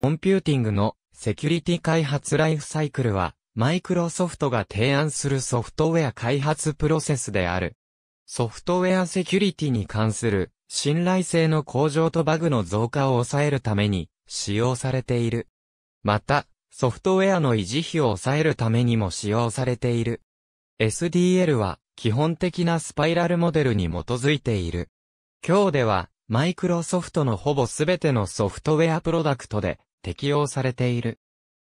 コンピューティングのセキュリティ開発ライフサイクルは、マイクロソフトが提案するソフトウェア開発プロセスである。ソフトウェアセキュリティに関する信頼性の向上とバグの増加を抑えるために使用されている。また、ソフトウェアの維持費を抑えるためにも使用されている。SDL は基本的なスパイラルモデルに基づいている。今日では、マイクロソフトのほぼすべてのソフトウェアプロダクトで適用されている。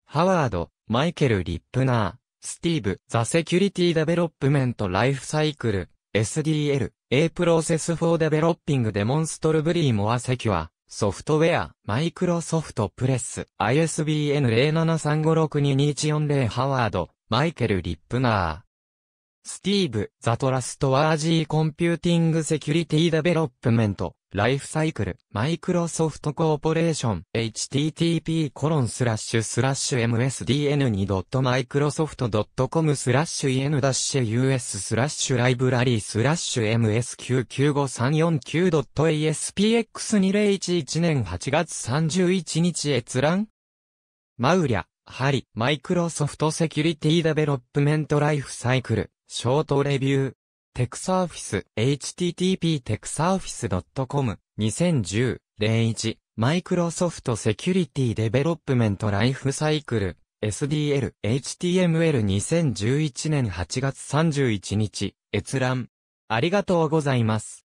ハワード、マイケル・リップナー、スティーブ、ザ・セキュリティ・デベロップメント・ライフサイクル、SDL、A Process for Developing Demonstrably More Secure、ソフトウェア、マイクロソフトプレス、ISBN 0735622140、ハワード、マイケル・リップナー。スティーブ・ザトラスト・ワージー・コンピューティング・セキュリティ・デベロップメント、ライフサイクル、マイクロソフト・コーポレーション、http コロンスラッシュスラッシュ msdn2.microsoft.com スラッシュ en-us スラッシュライブラリースラッシュ ms99539.aspx2011 年8月31日閲覧マウリャ、ハリ、マイクロソフトセキュリティデベロップメントライフサイクル、ショートレビュー。テクサーフィス http テクサーフィス .com 2010-01マイクロソフトセキュリティデベロップメントライフサイクル SDL HTML 2011年8月31日閲覧ありがとうございます。